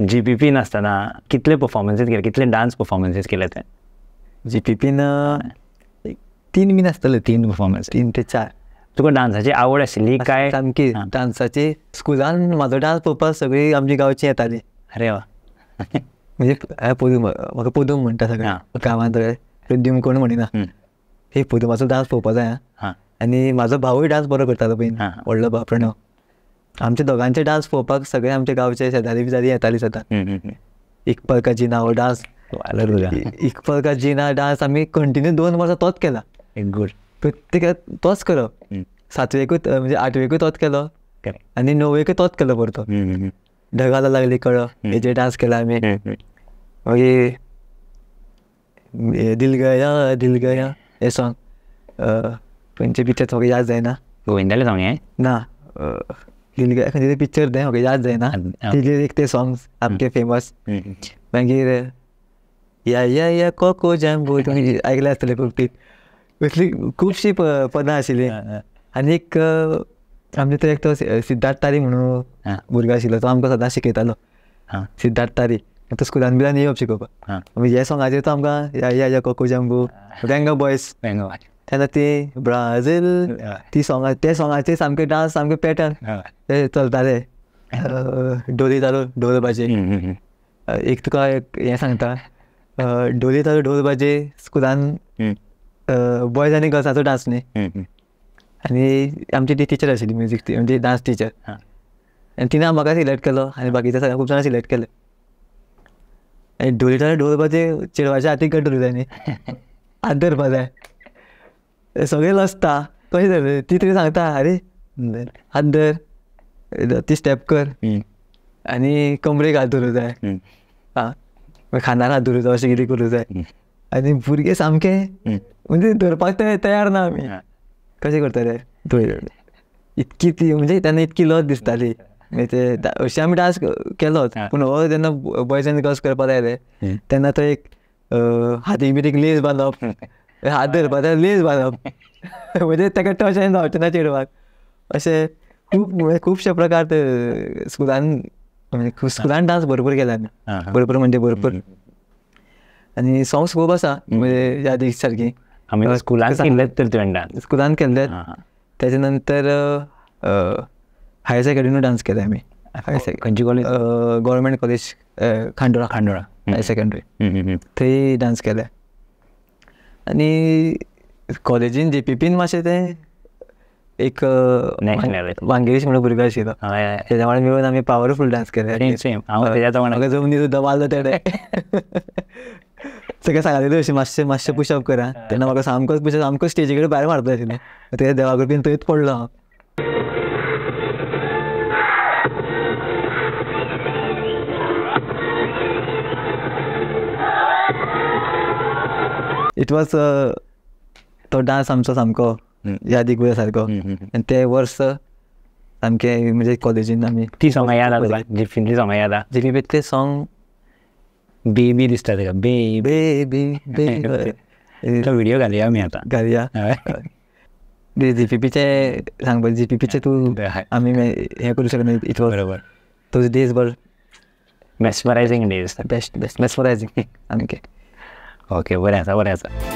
G P P आसतना कितले पर्फॉर्मन्सीस केले कितले डान्स पफॉर्मन्सीस केले ते जी पी पीन तीन बीन आसतले तीन पर्फॉर्मन्स तीन ते चार तुका डान्साची आवड आशिल्ली काय सामकी डान्साची स्कुलान म्हाजो डान्स पळोवपाक सगळी आमची गांवची येताली अरे वा म्हणजे पोदूम म्हाका पोदूम म्हणटा सगळ्या गांवांत दिवम कोण म्हणिना हे पोदुमाचो डान्स पळोवपाक जाय आनी म्हाजो भावूय डान्स बरो करतालो पण व्हडलो भाव प्रणव आमचे दोघांचे डान्स पळोवपाक सगळे आमचे गावचे शेजारी बिजारी येताली सदां एक पळका जिना हो डान्स एक पळका जिना डान्स आम्ही कंटिन्यू दोन वर्सां तोच केला गुड प्रत्येक तोच करप सातवेकूच म्हणजे आठवेकूय तोच केलो आनी णवेकूय तोच केलो परतो ढगाला लागली कळप हेजे डान्स केला आम्ही मागीर दिल गया दिल गया हे सॉंग खंयचे पिक्चर सगळे याद जायना गोविंदाले सॉंग हें ना जिनके खंदे पिक्चर दें होगे याद रहे ना तिजे देखते सॉन्ग्स आपके फेमस हम्म। मागीर हम्म। या या या कोको जांबो तो ऐकले आसतले कसली खुबशीं पदां आशिल्लीं आनीक आमचे तो एक तो सिद्धार्थ तारी म्हणून भुरगो हाँ। आशिल्लो तो सदा सदां हाँ। सिद्धार्थ तारी तो स्कुलान बिलान येवप ये हे सोंगाचेर तो आमकां या या या कोको जांबो बँगो बॉयस बँगो तेन्ना ती ब्राझील ती सोंगा ते सोंगाचे सामके डान्स सामके पॅटर्न ते चलताले डोली चालू ढोल बाजे एक तुका एक हें सांगता डोली चालू ढोल बाजे स्कुलान बॉयज आनी गर्ल्साचो डान्स न्ही आनी आमची ती टिचर आशिल्ली म्युजीक म्हणजे डान्स टिचर आनी तिने म्हाका सिलेक्ट केलो आनी बाकीच्या सगळ्या खूब जाणां सिलेक्ट केले आनी डोली चालू ढोल बाजे चेडवाच्या हातीक जाय न्ही हात धरपा जाय सगळे लसता कशें जालें ती तरी सांगता आरे हात धर ती स्टेप कर आनी कमरेक हात धरूं जाय आं खांदार हात धरूं जाय अशें कितें करूं जाय आनी भुरगे सामके म्हणजे धरपाक तयार ना आमी कशें करतले धर इतकी ती म्हणजे तेन्ना इतकी लज दिसताली ते अशें आमी डांस केलोच पूण हो जेन्ना बॉयजांनी गर्ल्स करपाक आयले तेन्ना थंय एक हातीक बिरीक लेस बांदप धरपा बारा लेज बांदप म्हणजे ताका टच आनी ना चेडवाक अशें खूब म्हणजे खुबशे प्रकार ते स्कुलान म्हणजे स्कुलान डान्स भरपूर केला भरपूर म्हणजे भरपूर आनी सॉंग्स खूब आसा म्हणजे दीस सारकी आमी स्कुलान केल्लेच तर तुवें डान्स स्कुलान केले त्याच्या नंतर हायर सेकंडरीनू डान्स केला आमी खंयची college government college Khandola Khandola higher secondary थंय डान्स केला आनी कॉलेजीन जे पी पीन मातशें तें एक नॅशनल बांगेश म्हणून भुरगो आशिल्लो तेज्या वांगडा मेळून आमी पावरफूल डान्स केले सेम हांव तेज्या वांगडा जमनी सुद्दां वाजलो तेडे सगळें सांगलेलें अशें मातशें मातशें पुशअप करा तेन्ना म्हाका सामकोच पुशअप सामको स्टेजी कडेन भायर मारता आशिल्लें तेज्या देवा बीन थंयच पडलो हांव इट वाज uh, तो डान्स आमचो सामको यादीक उरता सारको आनी ते वर्स सामकें म्हणजे कॉलेजीन ती याद याद ते बेबी दिसता तेका बेबी बे घालया घालया जी पी पीचे सांग जी पी पीचे हे इट बरोबर डेज बर days best best Ok, What else? What else?